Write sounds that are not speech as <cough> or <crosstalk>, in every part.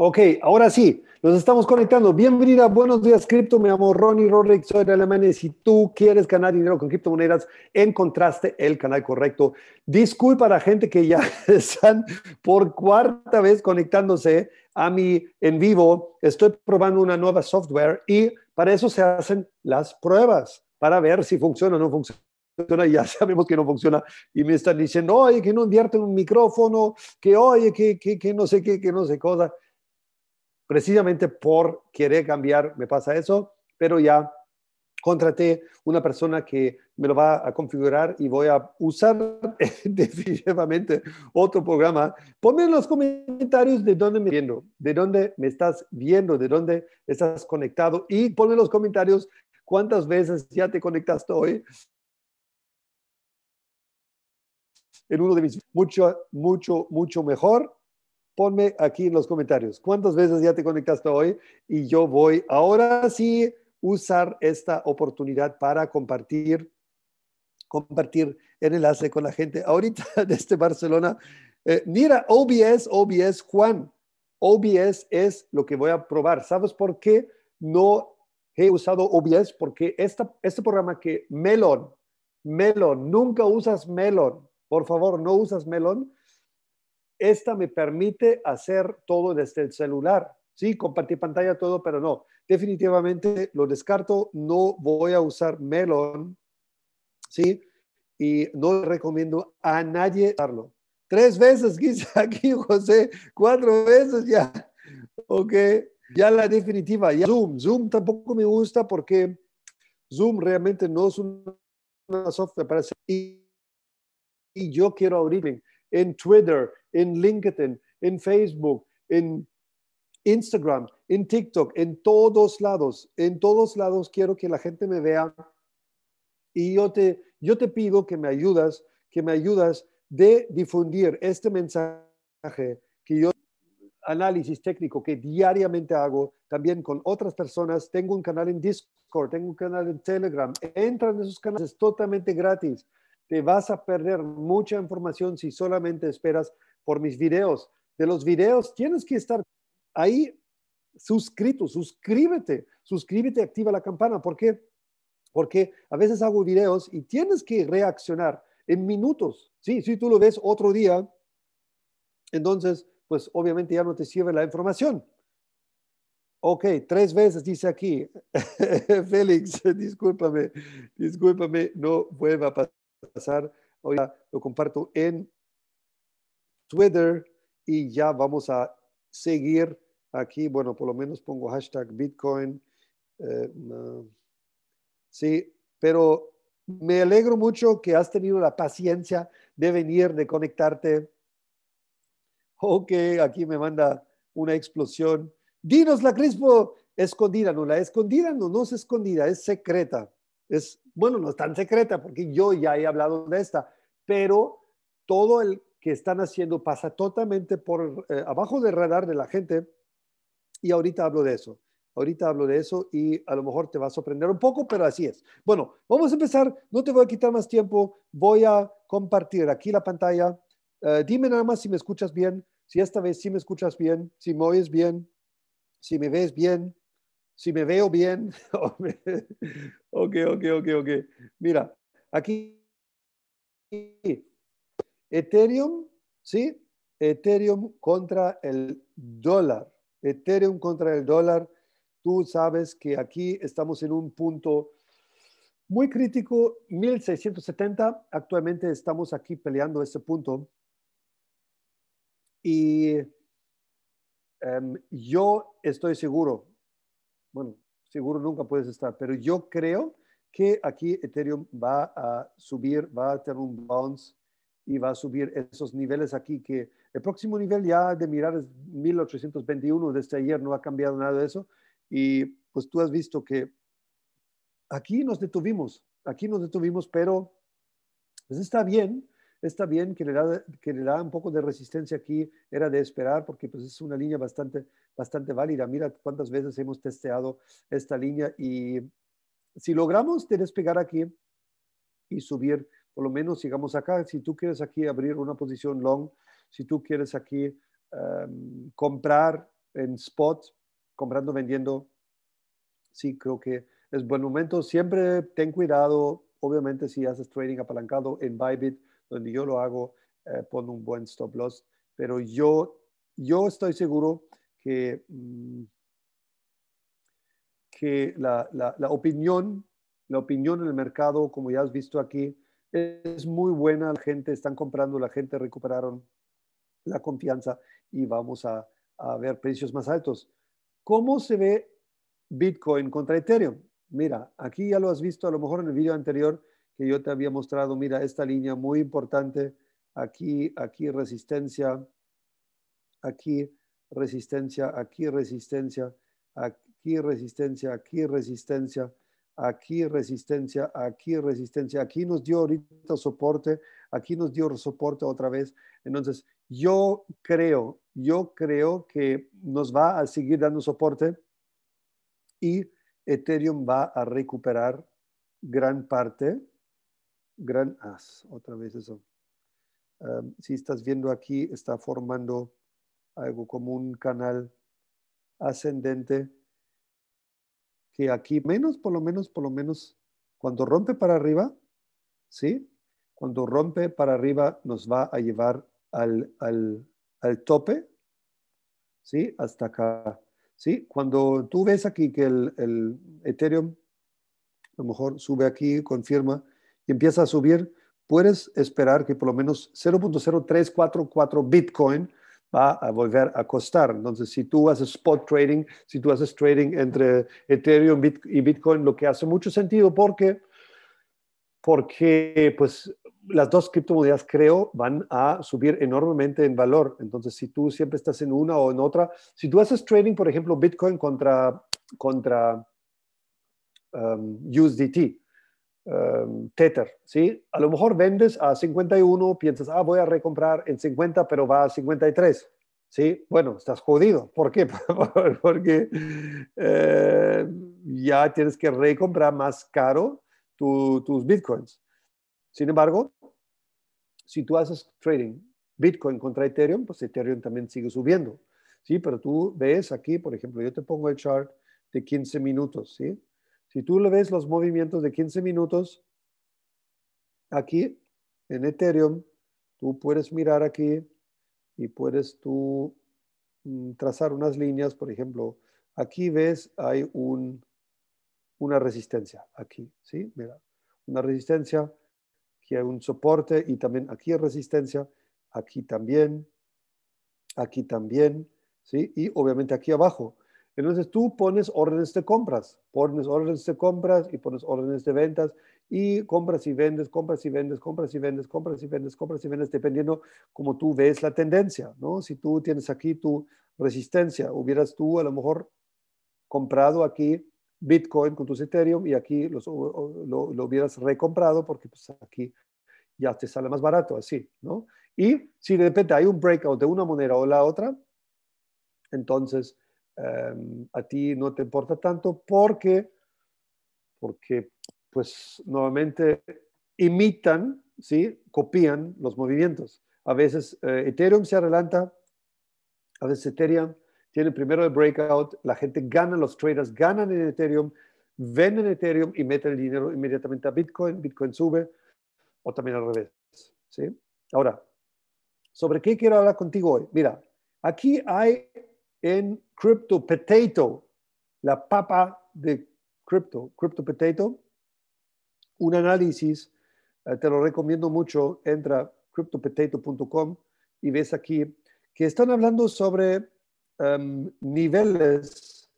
Ok, ahora sí, nos estamos conectando. Bienvenida, buenos días, cripto. Me llamo Ronnie Rorick, soy de Alemania. Si tú quieres ganar dinero con criptomonedas, encontraste el canal correcto. Disculpa a la gente que ya <laughs> están por cuarta vez conectándose a mi en vivo. Estoy probando una nueva software y para eso se hacen las pruebas, para ver si funciona o no funciona ya <laughs> sabemos que no funciona, y me están diciendo, oye, que no invierte un micrófono, que oye, que, que, que no sé qué, que no sé cosa precisamente por querer cambiar me pasa eso, pero ya contraté una persona que me lo va a configurar y voy a usar <laughs> definitivamente otro programa. Ponme en los comentarios de dónde me viendo, de dónde me estás viendo, de dónde estás conectado y ponme en los comentarios cuántas veces ya te conectaste hoy. En uno de mis mucho, mucho, mucho mejor. Ponme aquí en los comentarios cuántas veces ya te conectaste hoy y yo voy ahora sí usar esta oportunidad para compartir compartir el enlace con la gente ahorita <laughs> de este Barcelona. Eh, mira, OBS, OBS, Juan, OBS es lo que voy a probar. ¿Sabes por qué no he usado OBS? Porque esta, este programa que Melon, Melon, nunca usas Melon. Por favor, no usas Melon esta me permite hacer todo desde el celular. Sí, compartir pantalla, todo, pero no. Definitivamente lo descarto. No voy a usar Melon. Sí, y no recomiendo a nadie usarlo. Tres veces <laughs> quizá aquí, José. Cuatro veces ya. Ok, ya la definitiva. Zoom. Zoom tampoco me gusta porque Zoom realmente no es una software para hacer. Y, yo quiero abrirme en Twitter, en LinkedIn, en Facebook, en Instagram, en TikTok, en todos lados, en todos lados quiero que la gente me vea y yo te, yo te pido que me ayudas, que me ayudas de difundir este mensaje que yo análisis técnico que diariamente hago también con otras personas. Tengo un canal en Discord, tengo un canal en Telegram. Entra en esos canales, es totalmente gratis. Te vas a perder mucha información si solamente esperas por mis videos. De los videos tienes que estar ahí suscrito, suscríbete, suscríbete, activa la campana. ¿Por qué? Porque a veces hago videos y tienes que reaccionar en minutos. Sí, si tú lo ves otro día, entonces, pues obviamente ya no te sirve la información. Ok, tres veces dice aquí, <laughs> Félix, discúlpame, discúlpame, no vuelva a pasar. Hoy lo comparto en Twitter y ya vamos a seguir aquí, bueno, por lo menos pongo hashtag Bitcoin. Eh, sí, pero me alegro mucho que has tenido la paciencia de venir, de conectarte. Ok, aquí me manda una explosión. Dinos la Crispo, escondida, no, la escondida no, no es escondida, es secreta. Es, bueno, no es tan secreta porque yo ya he hablado de esta, pero todo el que están haciendo pasa totalmente por eh, abajo del radar de la gente y ahorita hablo de eso. Ahorita hablo de eso y a lo mejor te va a sorprender un poco, pero así es. Bueno, vamos a empezar. No te voy a quitar más tiempo. Voy a compartir aquí la pantalla. Eh, dime nada más si me escuchas bien, si esta vez sí me escuchas bien, si me oyes bien, si me ves bien, si me veo bien. <laughs> ok, ok, ok, ok. Mira, aquí Ethereum, ¿sí? Ethereum contra el dólar. Ethereum contra el dólar. Tú sabes que aquí estamos en un punto muy crítico, 1670. Actualmente estamos aquí peleando este punto. Y em, yo estoy seguro, bueno, seguro nunca puedes estar, pero yo creo que aquí Ethereum va a subir, va a tener un bounce y va a subir esos niveles aquí que el próximo nivel ya de mirar es 1821, desde ayer no ha cambiado nada de eso y pues tú has visto que aquí nos detuvimos, aquí nos detuvimos, pero pues, está bien, está bien que le, da, que le da un poco de resistencia aquí, era de esperar porque pues es una línea bastante, bastante válida. Mira cuántas veces hemos testeado esta línea y si logramos despegar aquí y subir por lo menos sigamos acá, si tú quieres aquí abrir una posición long, si tú quieres aquí em, comprar en spot, comprando, vendiendo, sí, creo que es buen momento. Siempre ten cuidado, obviamente si haces trading apalancado en Bybit, donde yo lo hago, eh, pon un buen stop loss, pero yo, yo estoy seguro que, mm, que la, la opinión, la opinión en el mercado, como ya has visto aquí, es muy buena, la gente están comprando, la gente recuperaron la confianza y vamos a, ver precios más altos. ¿Cómo se ve Bitcoin contra Ethereum? Mira, aquí ya lo has visto a lo mejor en el video anterior que yo te había mostrado, mira, esta línea muy importante, aquí, aquí resistencia, aquí resistencia, aquí resistencia, aquí resistencia, aquí resistencia, aquí resistencia, aquí resistencia, aquí nos dio ahorita soporte, aquí nos dio soporte otra vez. Entonces, yo creo, yo creo que nos va a seguir dando soporte y Ethereum va a recuperar gran parte, gran as, otra vez eso. si estás viendo aquí, está formando algo como un canal ascendente que aquí, menos, por lo menos, por lo menos, cuando rompe para arriba, ¿sí? Cuando rompe para arriba nos va a llevar al, al, al tope, ¿sí? Hasta acá, ¿sí? Cuando tú ves aquí que el, el Ethereum a lo mejor sube aquí, confirma y empieza a subir, puedes esperar que por lo menos 0.0344 Bitcoin va a volver a costar. Entonces, si tú haces spot trading, si tú haces trading entre Ethereum y Bitcoin, lo que hace mucho sentido porque, porque pues, las dos criptomonedas creo van a subir enormemente en valor. Entonces, si tú siempre estás en una o en otra, si tú haces trading, por ejemplo, Bitcoin contra, contra USDT, um, Um, Tether, ¿sí? A lo mejor vendes a 51, piensas, ah, voy a recomprar en 50, pero va a 53, ¿sí? Bueno, estás jodido. ¿Por qué? <laughs> Porque eh, ya tienes que recomprar más caro tus bitcoins. Sin embargo, si tú haces trading Bitcoin contra Ethereum, pues Ethereum también sigue subiendo. Sí, pero tú ves aquí, por ejemplo, yo te pongo el chart de 15 minutos, ¿sí? Si tú le ves los movimientos de 15 minutos, aquí en Ethereum, tú puedes mirar aquí y puedes tú mm, trazar unas líneas, por ejemplo, aquí ves hay un, una resistencia, aquí, ¿sí? Mira, una resistencia, aquí hay un soporte y también aquí hay resistencia, aquí también, aquí también, ¿sí? Y obviamente aquí abajo entonces tú pones órdenes de compras, pones órdenes de compras y pones órdenes de ventas y compras y vendes, compras y vendes, compras y vendes, compras y vendes, compras y vendes, dependiendo como tú ves la tendencia, ¿no? Si tú tienes aquí tu resistencia, hubieras tú a lo mejor comprado aquí Bitcoin con tus Ethereum y aquí lo, hubieras recomprado porque pues aquí ya te sale más barato, así, ¿no? Y si de repente hay un breakout de una moneda o la otra, entonces Em, a ti no te importa tanto porque, porque pues nuevamente imitan, ¿sí? copian los movimientos. A veces eh, Ethereum se adelanta, a veces Ethereum tiene primero el breakout, la gente gana, los traders ganan en Ethereum, venden Ethereum y meten el dinero inmediatamente a Bitcoin, Bitcoin sube o también al revés. ¿sí? Ahora, ¿sobre qué quiero hablar contigo hoy? Mira, aquí hay en Crypto Potato, la papa de Crypto, Crypto Potato, un análisis, eh, te lo recomiendo mucho, entra cryptopotato.com y ves aquí que están hablando sobre em, niveles,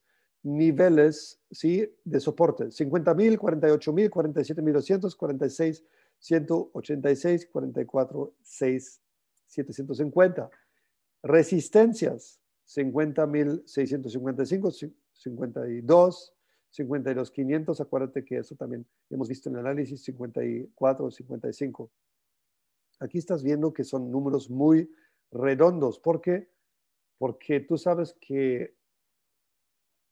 niveles, ¿sí? De soporte, 50.000, 48.000, 47.200, 46, 186, 44, 6, 750. Resistencias, 50.655, 52, 52.500, acuérdate que eso también hemos visto en el análisis, 54, 55. Aquí estás viendo que son números muy redondos, ¿por qué? Porque tú sabes que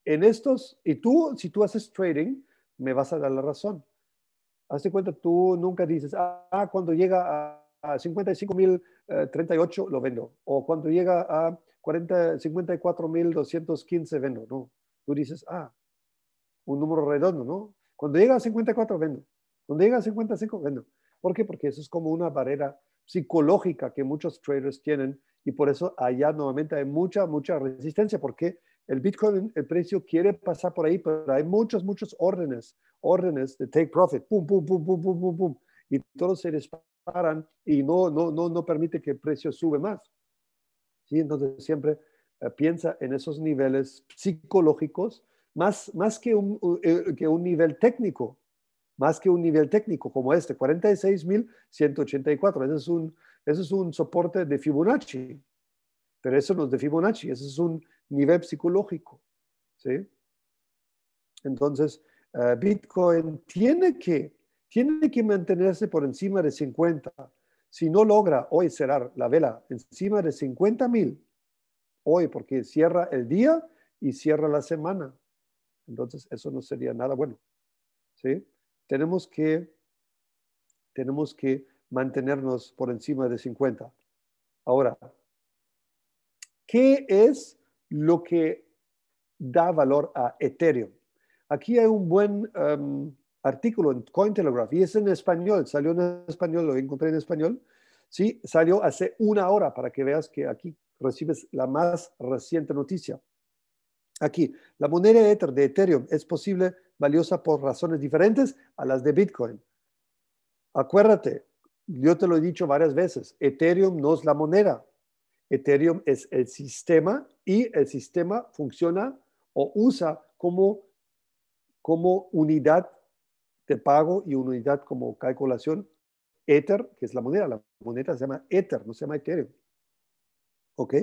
en estos, y tú, si tú haces trading, me vas a dar la razón. Hazte cuenta, tú nunca dices, ah, cuando llega a 55.038 eh, lo vendo, o cuando llega a 54.215 vendo, ¿no? Tú dices, ah, un número redondo, ¿no? Cuando llega a 54, vendo. Cuando llega a 55, vendo. ¿Por qué? Porque eso es como una barrera psicológica que muchos traders tienen y por eso allá nuevamente hay mucha, mucha resistencia porque el Bitcoin, el precio quiere pasar por ahí, pero hay muchos, muchos órdenes, órdenes de take profit, pum, pum, pum, pum, pum, pum, pum, y todos se disparan y no, no, no, no permite que el precio sube más. ¿sí? Entonces siempre eh, piensa en esos niveles psicológicos más, más eh, que, un, nivel técnico, más que un nivel técnico como este, 46.184. Ese es un, es un soporte de Fibonacci, pero eso no es de Fibonacci, ese es un nivel psicológico. Entonces, eh, Bitcoin tiene que, tiene que mantenerse por encima de 50 si no logra hoy cerrar la vela encima de 50 mil, hoy, porque cierra el día y cierra la semana, entonces eso no sería nada bueno. ¿sí? Tenemos, que, tenemos que mantenernos por encima de 50. Ahora, ¿qué es lo que da valor a Ethereum? Aquí hay un buen... Em, artículo en Cointelegraph y es en español, salió en español, lo encontré en español, ¿sí? Salió hace una hora para que veas que aquí recibes la más reciente noticia. Aquí, la moneda Ether de Ethereum es posible valiosa por razones diferentes a las de Bitcoin. Acuérdate, yo te lo he dicho varias veces, Ethereum no es la moneda. Ethereum es el sistema y el sistema funciona o usa como, como unidad de pago y una unidad como calculación, Ether, que es la moneda. La moneda se llama Ether, no se llama Ethereum. ¿Ok?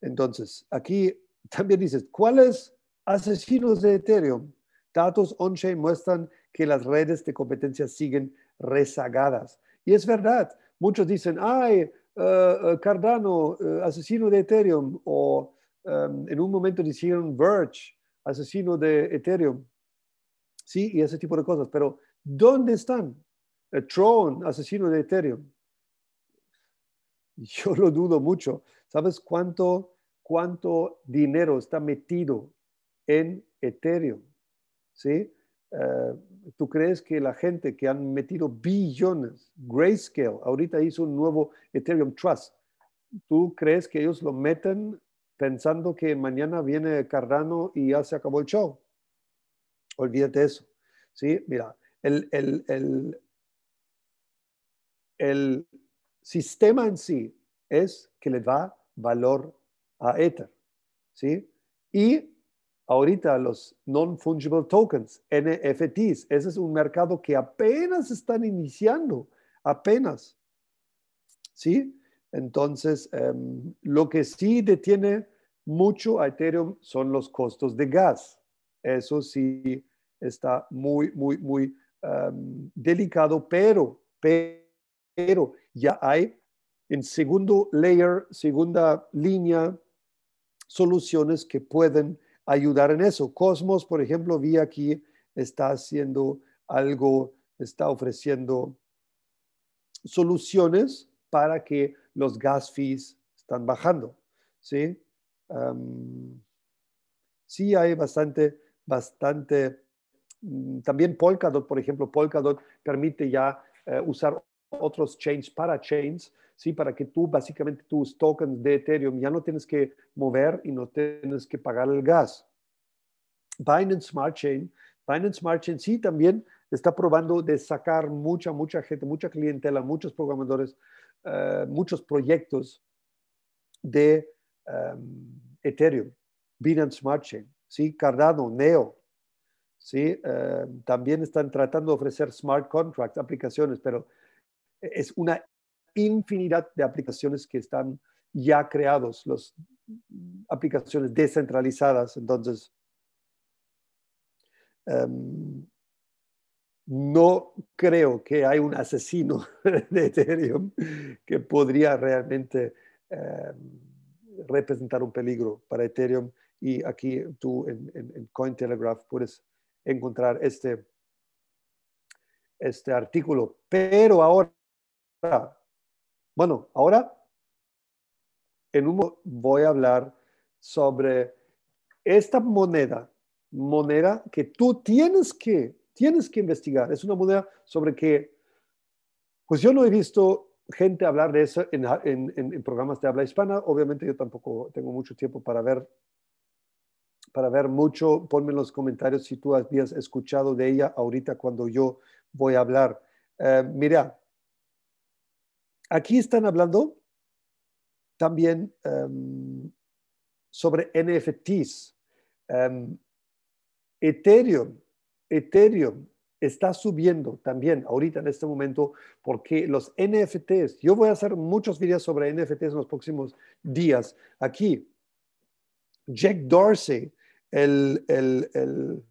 Entonces, aquí también dices, ¿cuáles asesinos de Ethereum? Datos on-chain muestran que las redes de competencia siguen rezagadas. Y es verdad, muchos dicen, ay, eh, eh, Cardano, eh, asesino de Ethereum, o em, en un momento dijeron Verge, asesino de Ethereum. ¿sí? Y ese tipo de cosas. Pero, ¿dónde están? El Tron, asesino de Ethereum. <laughs> Yo lo dudo mucho. ¿Sabes cuánto, cuánto dinero está metido en Ethereum? ¿Sí? Eh, ¿Tú crees que la gente que han metido billones, Grayscale, ahorita hizo un nuevo Ethereum Trust, ¿tú crees que ellos lo meten pensando que mañana viene Cardano y ya se acabó el show? Olvídate de eso. ¿sí? Mira, el, el, sistema en sí es que le da valor a Ether. ¿sí? Y ahorita los non-fungible tokens, NFTs, ese es un mercado que apenas están iniciando, apenas. ¿Sí? Entonces, em, lo que sí detiene mucho a Ethereum son los costos de gas. Eso sí está muy, muy, muy em, delicado, pero, pero ya hay en segundo layer, segunda línea, soluciones que pueden ayudar en eso. Cosmos, por ejemplo, vi aquí, está haciendo algo, está ofreciendo soluciones para que los gas fees están bajando. ¿sí? Em, sí hay bastante, bastante Mm, también Polkadot, por ejemplo, Polkadot permite ya eh, usar otros chains para chains, ¿sí? para que tú básicamente tus tokens de Ethereum ya no tienes que mover y no tienes que pagar el gas. Binance Smart Chain, Binance Smart Chain sí también está probando de sacar mucha, mucha gente, mucha clientela, muchos programadores, eh, muchos proyectos de em, Ethereum, Binance Smart Chain, ¿sí? Cardano, Neo, ¿sí? Eh, también están tratando de ofrecer smart contracts, aplicaciones, pero es una infinidad de aplicaciones que están ya creados, las aplicaciones descentralizadas. Entonces, em, no creo que hay un asesino <laughs> de Ethereum que podría realmente em, representar un peligro para Ethereum. Y aquí tú en, en Cointelegraph puedes encontrar este, este artículo. Pero ahora, bueno, ahora en un voy a hablar sobre esta moneda, moneda que tú tienes que, tienes que investigar. Es una moneda sobre que, pues yo no he visto gente hablar de eso en, en, en, programas de habla hispana. Obviamente yo tampoco tengo mucho tiempo para ver para ver mucho, ponme en los comentarios si tú habías escuchado de ella ahorita cuando yo voy a hablar. Eh, mira, aquí están hablando también em, sobre NFTs. Em, Ethereum, Ethereum está subiendo también ahorita en este momento porque los NFTs, yo voy a hacer muchos videos sobre NFTs en los próximos días aquí. Jack Dorsey el, el, el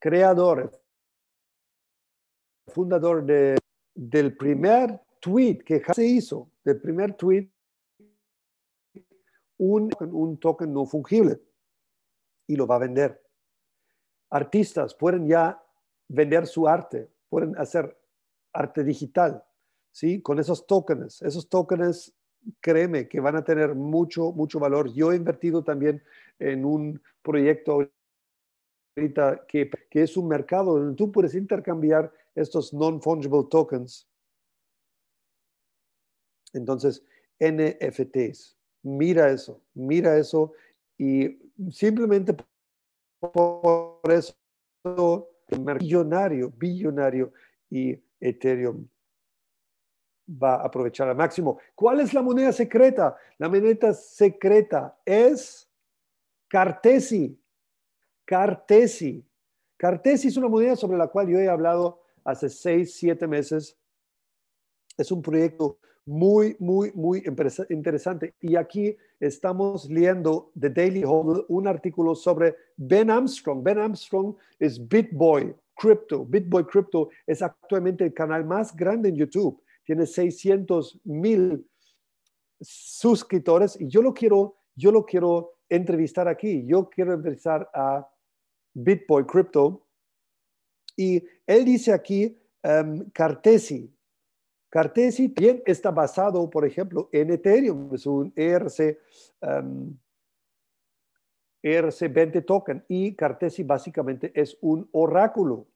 creador, fundador de, del primer tweet que se hizo, del primer tweet, un, un token no fungible y lo va a vender. Artistas pueden ya vender su arte, pueden hacer arte digital, ¿sí? Con esos tokens. Esos tokens, créeme, que van a tener mucho, mucho valor. Yo he invertido también en un proyecto que, que es un mercado donde tú puedes intercambiar estos non-fungible tokens. Entonces, NFTs, mira eso, mira eso y simplemente por eso millonario, billonario y Ethereum va a aprovechar al máximo. ¿Cuál es la moneda secreta? La moneda secreta es Cartesi. Cartesi. Cartesi es una moneda sobre la cual yo he hablado hace seis, siete meses. Es un proyecto muy, muy, muy interesante. Y aquí estamos leyendo The Daily Hold un artículo sobre Ben Armstrong. Ben Armstrong es BitBoy Crypto. BitBoy Crypto es actualmente el canal más grande en YouTube. Tiene 600 mil suscriptores y yo lo quiero, yo lo quiero entrevistar aquí. Yo quiero entrevistar a Bitboy Crypto. Y él dice aquí em, Cartesi. Cartesi bien está basado, por ejemplo, en Ethereum, es un ERC, ERC20 em, e token. Y Cartesi básicamente es un oráculo.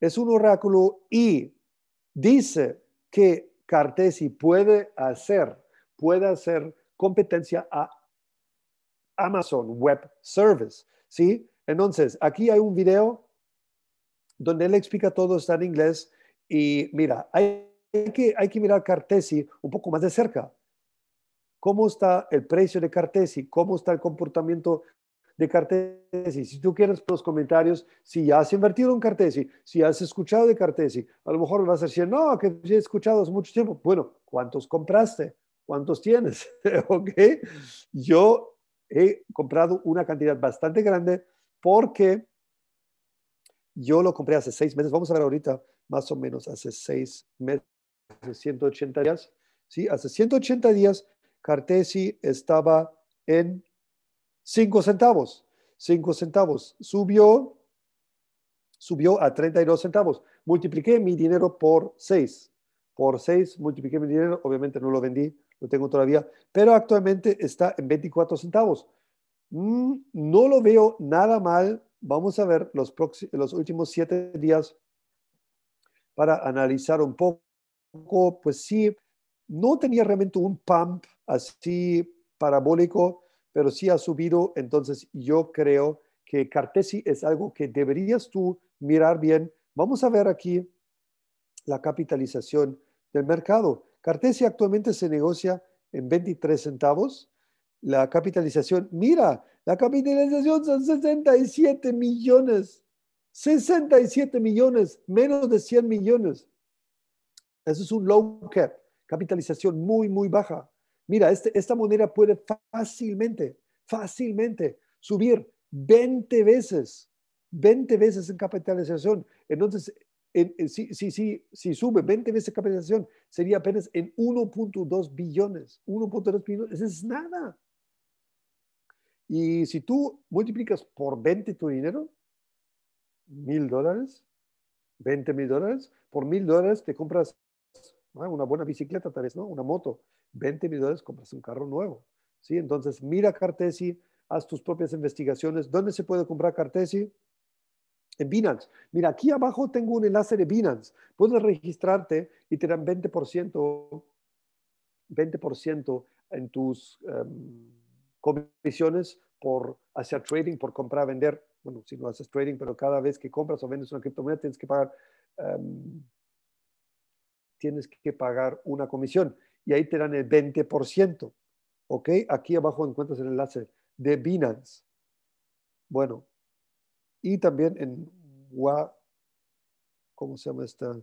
Es un oráculo y dice que Cartesi puede hacer, puede hacer competencia a Amazon Web Service, ¿sí? Entonces, aquí hay un video donde él explica todo, está en inglés, y mira, hay que, hay que mirar Cartesi un poco más de cerca. ¿Cómo está el precio de Cartesi? ¿Cómo está el comportamiento de Cartesi? Si tú quieres los comentarios, si ya has invertido en Cartesi, si has escuchado de Cartesi, a lo mejor vas a decir, no, que he escuchado hace mucho tiempo. Bueno, ¿cuántos compraste? ¿Cuántos tienes? <laughs> ¿Ok? Yo he comprado una cantidad bastante grande porque yo lo compré hace seis meses. Vamos a ver ahorita, más o menos hace seis meses, hace 180 días. Sí, hace 180 días Cartesi estaba en 5 centavos. 5 centavos. Subió, subió a 32 centavos. Multipliqué mi dinero por 6. Por 6 multipliqué mi dinero. Obviamente no lo vendí lo tengo todavía, pero actualmente está en 24 centavos. Mm, no lo veo nada mal. Vamos a ver los, los últimos siete días para analizar un poco. Pues sí, no tenía realmente un pump así parabólico, pero sí ha subido. Entonces yo creo que Cartesi es algo que deberías tú mirar bien. Vamos a ver aquí la capitalización del mercado. Cartesia actualmente se negocia en 23 centavos. La capitalización, mira, la capitalización son 67 millones. 67 millones, menos de 100 millones. Eso es un low cap, capitalización muy, muy baja. Mira, este, esta moneda puede fácilmente, fácilmente subir 20 veces, 20 veces en capitalización. Entonces, si, sube 20 veces capitalización, sería apenas en 1.2 billones. 1.2 billones, eso es nada. Y si tú multiplicas por 20 tu dinero, mil dólares, 20 mil dólares, por mil dólares te compras una buena bicicleta, tal vez, ¿no? Una moto. 20 mil dólares compras un carro nuevo. ¿sí? Entonces, mira Cartesi, haz tus propias investigaciones. ¿Dónde se puede comprar Cartesi? en Binance. Mira, aquí abajo tengo un enlace de Binance. Puedes registrarte y te dan 20%, 20% en tus em, comisiones por hacer trading, por comprar, vender. Bueno, si no haces trading, pero cada vez que compras o vendes una criptomoneda tienes que pagar, em, tienes que pagar una comisión. Y ahí te dan el 20%. ¿Ok? Aquí abajo encuentras el enlace de Binance. Bueno, y también en WA, ¿cómo se llama esta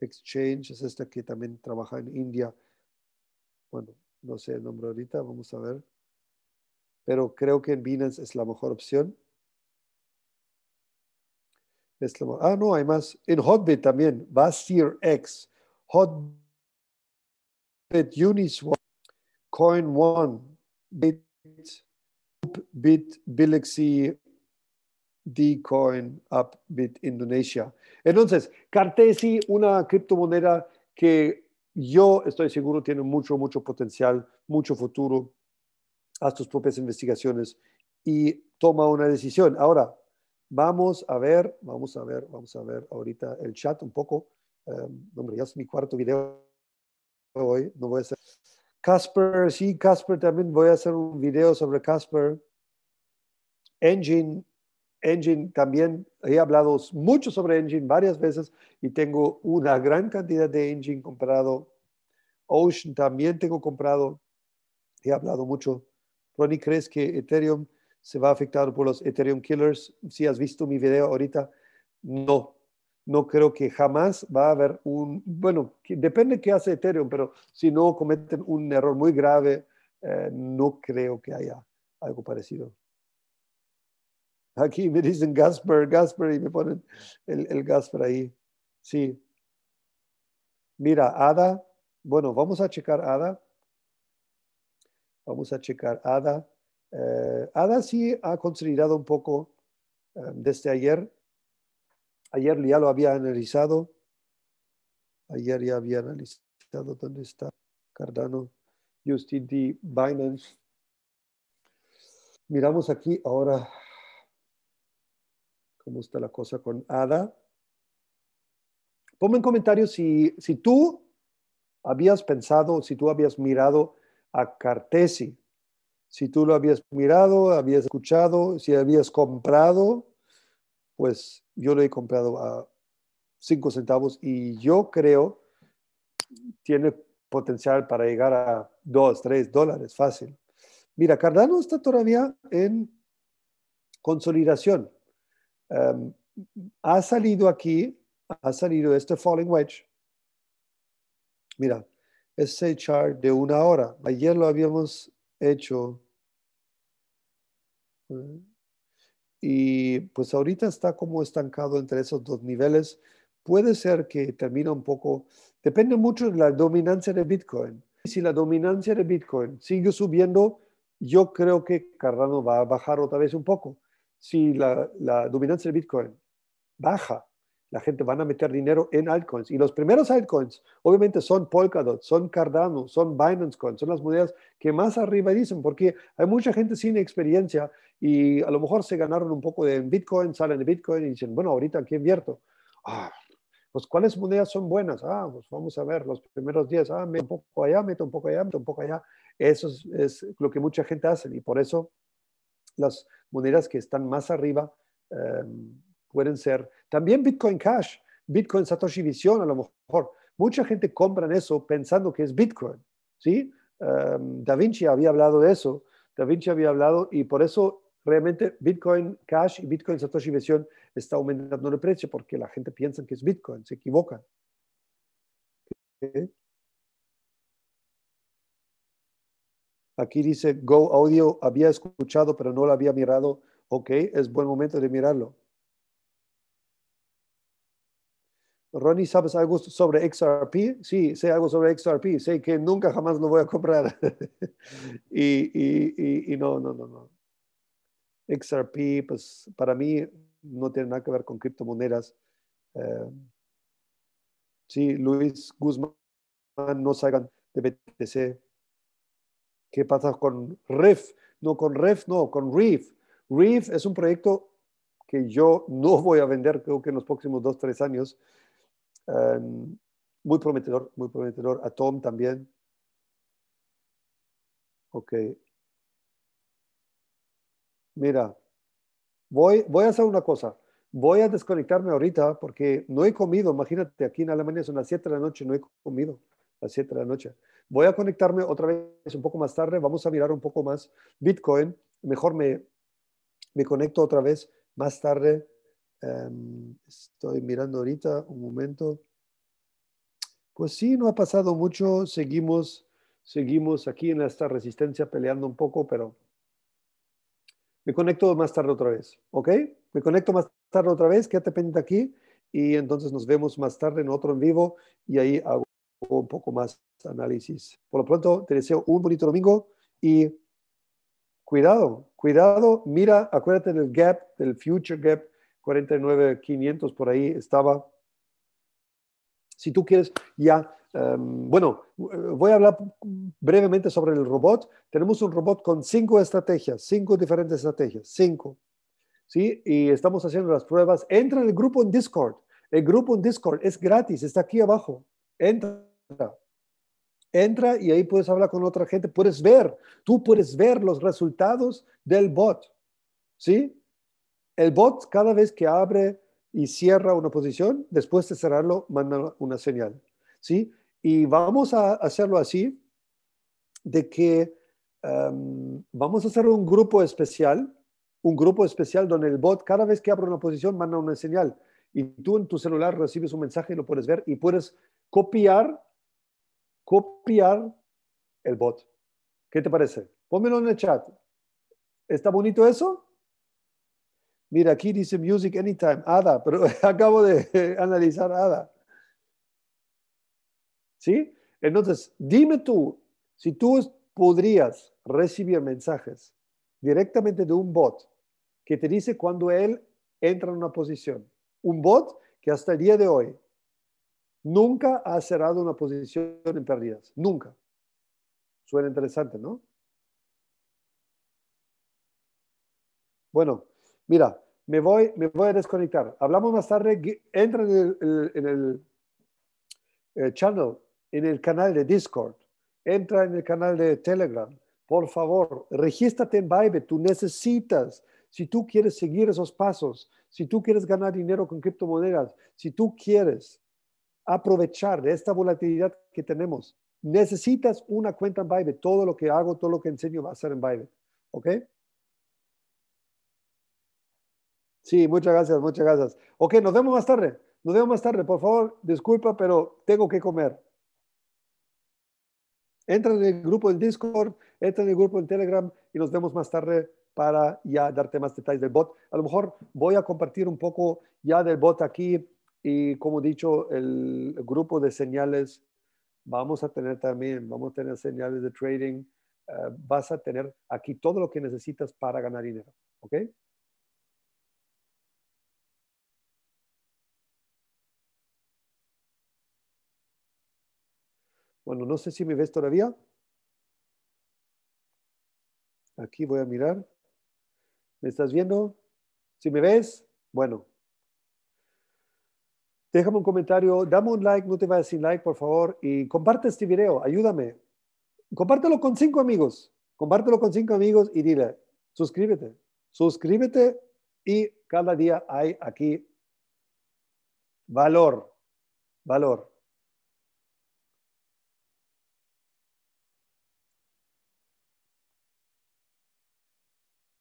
exchange? Es esta que también trabaja en India. Bueno, no sé el nombre ahorita, vamos a ver. Pero creo que en Binance es la mejor opción. ah, no, hay más. En Hotbit también, Bastier X, Hotbit, Uniswap, CoinOne, Bit, Bit, Bilexi, D Coin bit Indonesia. Entonces, Cartesi, una criptomoneda que yo estoy seguro tiene mucho, mucho potencial, mucho futuro. Haz tus propias investigaciones y toma una decisión. Ahora, vamos a ver, vamos a ver, vamos a ver ahorita el chat un poco. Um, hombre, ya es mi cuarto video hoy, no voy a hacer. Casper, sí, Casper, también voy a hacer un video sobre Casper. Engine Engine también, he hablado mucho sobre Engine varias veces y tengo una gran cantidad de Engine comprado. Ocean también tengo comprado, he hablado mucho. Ronnie, ¿crees que Ethereum se va a afectar por los Ethereum Killers? Si has visto mi video ahorita, no. No creo que jamás va a haber un, bueno, depende qué hace Ethereum, pero si no cometen un error muy grave, eh, no creo que haya algo parecido. Aquí me dicen Gasper, Gasper, y me ponen el, Gasper ahí. Sí. Mira, Ada. Bueno, vamos a checar Ada. Vamos a checar Ada. Eh, Ada sí ha considerado un poco eh, desde ayer. Ayer ya lo había analizado. Ayer ya había analizado dónde está Cardano, D Binance. Miramos aquí ahora cómo está la cosa con Ada. Ponme en comentarios si, tú habías pensado, si tú habías mirado a Cartesi, si tú lo habías mirado, habías escuchado, si habías comprado, pues yo lo he comprado a cinco centavos y yo creo tiene potencial para llegar a dos, tres dólares fácil. Mira, Cardano está todavía en consolidación. Um, ha salido aquí, ha salido este falling wedge. Mira, ese chart de una hora. Ayer lo habíamos hecho. Y pues ahorita está como estancado entre esos dos niveles. Puede ser que termine un poco, depende mucho de la dominancia de Bitcoin. Si la dominancia de Bitcoin sigue subiendo, yo creo que Cardano va a bajar otra vez un poco si la, dominancia de Bitcoin baja, la gente van a meter dinero en altcoins. Y los primeros altcoins, obviamente, son Polkadot, son Cardano, son Binance Coin, son las monedas que más arriba dicen, porque hay mucha gente sin experiencia y a lo mejor se ganaron un poco de Bitcoin, salen de Bitcoin y dicen, bueno, ahorita aquí invierto. Ah, pues cuáles monedas son buenas. Ah, pues vamos a ver los primeros días. Ah, meto un poco allá, meto un poco allá, meto un poco allá. Eso es lo que mucha gente hace y por eso las monedas que están más arriba em, pueden ser también Bitcoin Cash, Bitcoin Satoshi Vision a lo mejor. Mucha gente compra eso pensando que es Bitcoin, ¿sí? Em, da Vinci había hablado de eso, Da Vinci había hablado y por eso realmente Bitcoin Cash y Bitcoin Satoshi Vision está aumentando el precio porque la gente piensa que es Bitcoin, se equivocan. Aquí dice Go Audio, había escuchado pero no lo había mirado. Ok, es buen momento de mirarlo. Ronnie, ¿sabes algo sobre XRP? Sí, sé algo sobre XRP. Sé que nunca jamás lo voy a comprar. <laughs> y, no, no, no, no. XRP, pues para mí no tiene nada que ver con criptomonedas. Eh, sí, Luis Guzmán, no salgan de BTC. ¿Qué pasa con ref No, con ref no, con Reef. Reef es un proyecto que yo no <laughs> voy a vender, creo que en los próximos dos, tres años. Em, muy prometedor, muy prometedor. A Tom también. Ok. Mira, voy, voy a hacer una cosa. Voy a desconectarme ahorita porque no he comido. Imagínate, aquí en Alemania son las 7 de la noche, no he comido. Las 7 de la noche. Voy a conectarme otra vez un poco más tarde, vamos a mirar un poco más Bitcoin. Mejor me, me conecto otra vez más tarde. Em, estoy mirando ahorita un momento. Pues sí, no ha pasado mucho, seguimos, seguimos aquí en esta resistencia peleando un poco, pero me conecto más tarde otra vez, ¿ok? Me conecto más tarde otra vez, quédate pendiente aquí y entonces nos vemos más tarde en otro en vivo y ahí hago un poco más análisis. Por lo pronto, te deseo un bonito domingo y cuidado, cuidado, mira, acuérdate del gap, del future gap 49500 por ahí estaba. Si tú quieres ya, em, bueno, voy a hablar brevemente sobre el robot. Tenemos un robot con cinco estrategias, cinco diferentes estrategias, cinco. ¿Sí? Y estamos haciendo las pruebas. Entra en el grupo en Discord. El grupo en Discord es gratis, está aquí abajo. Entra Entra y ahí puedes hablar con otra gente, puedes ver, tú puedes ver los resultados del bot. ¿Sí? El bot cada vez que abre y cierra una posición, después de cerrarlo, manda una señal. ¿Sí? Y vamos a hacerlo así, de que em, vamos a hacer un grupo especial, un grupo especial donde el bot cada vez que abre una posición manda una señal. Y tú en tu celular recibes un mensaje y lo puedes ver y puedes copiar copiar el bot. ¿Qué te parece? Pónmelo en el chat. ¿Está bonito eso? Mira, aquí dice Music Anytime, Ada, pero <laughs> acabo de <laughs> analizar Ada. ¿Sí? Entonces, dime tú, si tú podrías recibir mensajes directamente de un bot que te dice cuando él entra en una posición. Un bot que hasta el día de hoy nunca ha cerrado una posición en pérdidas. Nunca. Suena interesante, ¿no? Bueno, mira, me voy, me voy a desconectar. Hablamos más tarde. Entra en el, en eh, channel, en el canal de Discord. Entra en el canal de Telegram. Por favor, regístrate en Vibe. Tú necesitas, si tú quieres seguir esos pasos, si tú quieres ganar dinero con criptomonedas, si tú quieres aprovechar de esta volatilidad que tenemos. Necesitas una cuenta en Bybit. Todo lo que hago, todo lo que enseño va a ser en Bybit. ¿Ok? Sí, muchas gracias, muchas gracias. Ok, nos vemos más tarde. Nos vemos más tarde. Por favor, disculpa, pero tengo que comer. Entra en el grupo en Discord, entra en el grupo en Telegram y nos vemos más tarde para ya darte más detalles del bot. A lo mejor voy a compartir un poco ya del bot aquí y como dicho, el grupo de señales, vamos a tener también, vamos a tener señales de trading, eh, vas a tener aquí todo lo que necesitas para ganar dinero, ¿ok? Bueno, no sé si me ves todavía. Aquí voy a mirar. ¿Me estás viendo? ¿Si me ves? Bueno, déjame un comentario, dame un like, no te vayas sin like, por favor, y comparte este video, ayúdame. Compártelo con cinco amigos, compártelo con cinco amigos y dile, suscríbete, suscríbete y cada día hay aquí valor, valor.